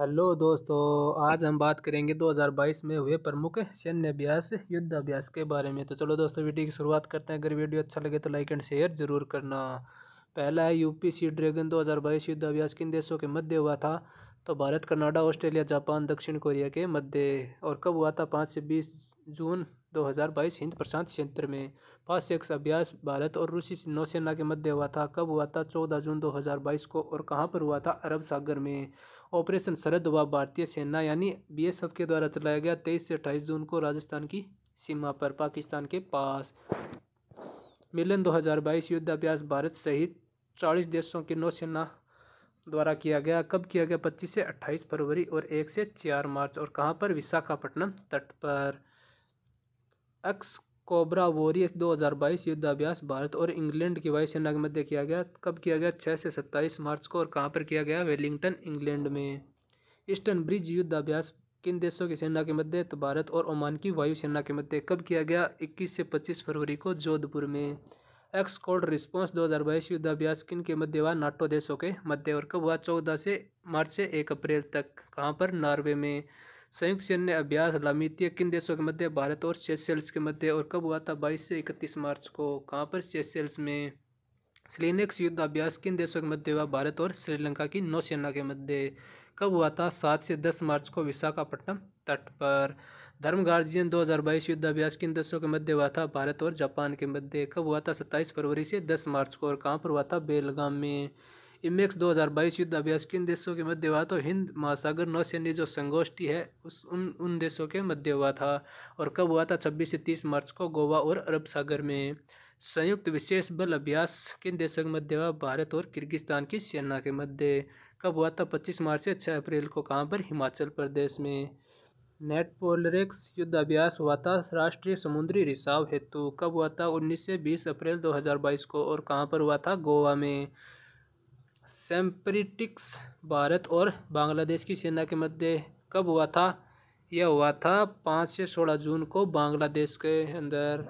hello दोस्तों आज हम बात करेंगे 2022 में हुए प्रमुख सैन्य अभ्यास युद्ध अभ्यास के बारे में तो चलो दोस्तों वीडियो की शुरुआत करते हैं अगर वीडियो अच्छा लगे तो लाइक एंड शेयर जरूर करना पहला है यूपी सी ड्रैगन 2022 युद्ध अभ्यास किन देशों के मध्य हुआ था तो भारत कनाडा ऑस्ट्रेलिया जापान दक्षिण कोरिया के मध्य और कब हुआ था पाँच से बीस जून 2022 हिंद प्रशांत क्षेत्र में फास्ट एक्स अभ्यास भारत और रूसी नौसेना के मध्य हुआ था कब हुआ था 14 जून 2022 को और कहाँ पर हुआ था अरब सागर में ऑपरेशन सरहद व भारतीय सेना यानी बीएसएफ के द्वारा चलाया गया तेईस से अट्ठाईस जून को राजस्थान की सीमा पर पाकिस्तान के पास मिलन 2022 युद्ध अभ्यास भारत सहित 40 देशों की नौसेना द्वारा किया गया कब किया गया 25 से 28 फरवरी और 1 से 4 मार्च और कहां पर विशाखापट्टनम तट पर एक्स कोबरा वॉरियस 2022 युद्धाभ्यास भारत और इंग्लैंड की वायुसेना के मध्य किया गया कब किया गया 6 से 27 मार्च को और कहाँ पर किया गया वेलिंगटन इंग्लैंड में ईस्टर्न ब्रिज युद्धाभ्यास किन देशों की सेना के मध्य तो भारत और ओमान की वायुसेना के मध्य कब किया गया 21 से 25 फरवरी को जोधपुर में एक्स कोड रिस्पॉन्स बाईस युद्धाभ्यास किन के मध्य हुआ नाटो देशों के मध्य और कब हुआ चौदह से मार्च से एक अप्रैल तक कहाँ पर नॉर्वे में संयुक्त सैन्य अभ्यास लामितिया किन देशों के मध्य भारत और सेशल्स के मध्य और कब हुआ था बाईस से इकतीस मार्च को कहाँ पर सेशल्स में युद्ध युद्धाभ्यास किन देशों के मध्य हुआ भारत और श्रीलंका की नौसेना के मध्य कब हुआ था सात से दस मार्च को विशाखापट्टनम तट पर धर्म गार्जियन दो हज़ार बाईस युद्धाभ्यास किन देशों के मध्य हुआ था भारत और जापान के मध्य कब हुआ था सत्ताईस फरवरी से दस मार्च को और कहाँ पर हुआ था बेलगाम में इमेक्स 2022 युद्ध अभ्यास किन देशों के मध्य हुआ तो हिंद महासागर नौसैन्य जो संगोष्ठी है उस उन उन देशों के मध्य हुआ था और कब हुआ था छब्बीस से तीस मार्च को गोवा और अरब सागर में संयुक्त विशेष बल अभ्यास किन देशों के मध्य हुआ भारत और किर्गिस्तान की सेना के मध्य कब हुआ था पच्चीस मार्च से छः अप्रैल को कहाँ पर हिमाचल प्रदेश में नेट पोलरेक्स युद्ध अभ्यास हुआ था राष्ट्रीय समुद्री रिसाव हेतु कब हुआ था 19 से 20 अप्रैल 2022 को और कहाँ पर हुआ था गोवा में सेम्परिटिक्स भारत और बांग्लादेश की सेना के मध्य कब हुआ था यह हुआ था पाँच से सोलह जून को बांग्लादेश के अंदर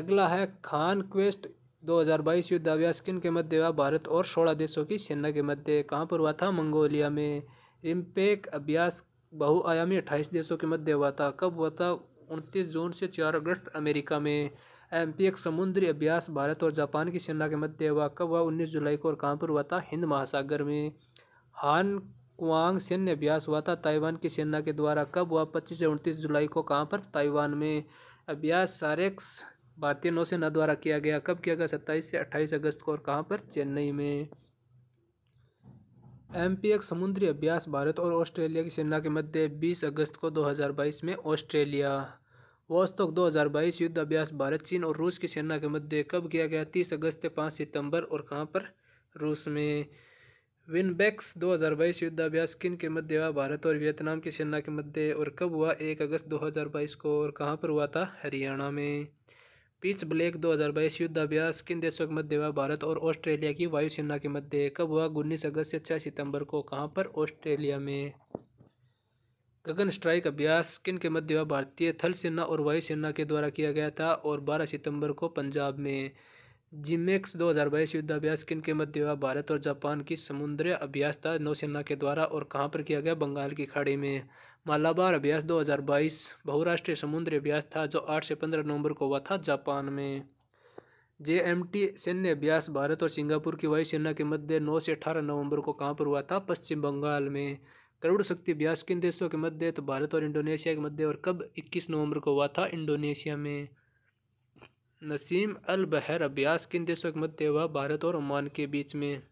अगला है खान क्वेस्ट 2022 युद्धाभ्यास किन के मध्य हुआ भारत और सोलह देशों की सेना के मध्य कहाँ पर हुआ था मंगोलिया में रिम्पेक अभ्यास बहुआयामी अट्ठाईस देशों के मध्य हुआ था कब हुआ था उनतीस जून से चार अगस्त अमेरिका में एम्पियक समुद्री अभ्यास भारत और जापान की सेना के मध्य हुआ कब हुआ उन्नीस जुलाई को और कहाँ पर हुआ था हिंद महासागर में हान कुआंग सैन्य अभ्यास हुआ था ताइवान की सेना के द्वारा कब हुआ पच्चीस से उनतीस जुलाई को कहाँ पर ताइवान में अभ्यास सारेक्स भारतीय नौसेना द्वारा किया गया कब किया गया सत्ताईस से अट्ठाईस अगस्त को और कहाँ पर चेन्नई में एम समुद्री अभ्यास भारत और ऑस्ट्रेलिया की सेना के मध्य 20 अगस्त को 2022 में ऑस्ट्रेलिया वोस्तोक 2022 युद्ध अभ्यास भारत चीन और रूस की सेना के मध्य कब किया गया तीस अगस्त से पाँच सितंबर और कहाँ पर रूस में विनबैक्स 2022 युद्धाभ्यास किन के मध्य हुआ भारत और वियतनाम की सेना के मध्य और कब हुआ एक अगस्त 2022 को और कहाँ पर हुआ था हरियाणा में पीच ब्लैक 2022 युद्धाभ्यास किन देशों के मध्य हुआ भारत और ऑस्ट्रेलिया की वायुसेना के मध्य कब हुआ उन्नीस अगस्त से छः सितंबर को कहाँ पर ऑस्ट्रेलिया में गगन स्ट्राइक अभ्यास किन के मध्य भारतीय थल सेना और वायु सेना के द्वारा किया गया था और 12 सितंबर को पंजाब में जिमेक्स 2022 युद्धाभ्यास किन के मध्य भारत और जापान की समुद्री अभ्यास था नौसेना के द्वारा और कहाँ पर किया गया बंगाल की खाड़ी में मालाबार अभ्यास 2022 बहुराष्ट्रीय समुद्री अभ्यास था जो आठ से पंद्रह नवंबर को हुआ था जापान में टी सैन्य अभ्यास भारत और सिंगापुर की वायुसेना के मध्य नौ से अठारह नवंबर को कहाँ पर हुआ था पश्चिम बंगाल में करोड़ शक्ति अभ्यास किन देशों के मध्य तो भारत और इंडोनेशिया के मध्य और कब 21 नवंबर को हुआ था इंडोनेशिया में नसीम अल बहर अभ्यास किन देशों के मध्य हुआ भारत और ओमान के बीच में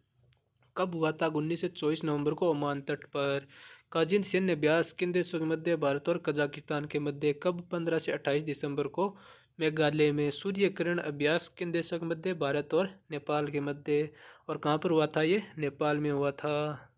कब हुआ था उन्नीस से चौबीस नवंबर को ओमान तट पर काजिन सैन्य अभ्यास किन देशों के मध्य भारत और कजाकिस्तान के मध्य कब पंद्रह से अट्ठाईस दिसंबर को मेघालय में सूर्यकिरण अभ्यास किन देशों के मध्य भारत और नेपाल के मध्य और कहाँ पर हुआ था ये नेपाल में हुआ था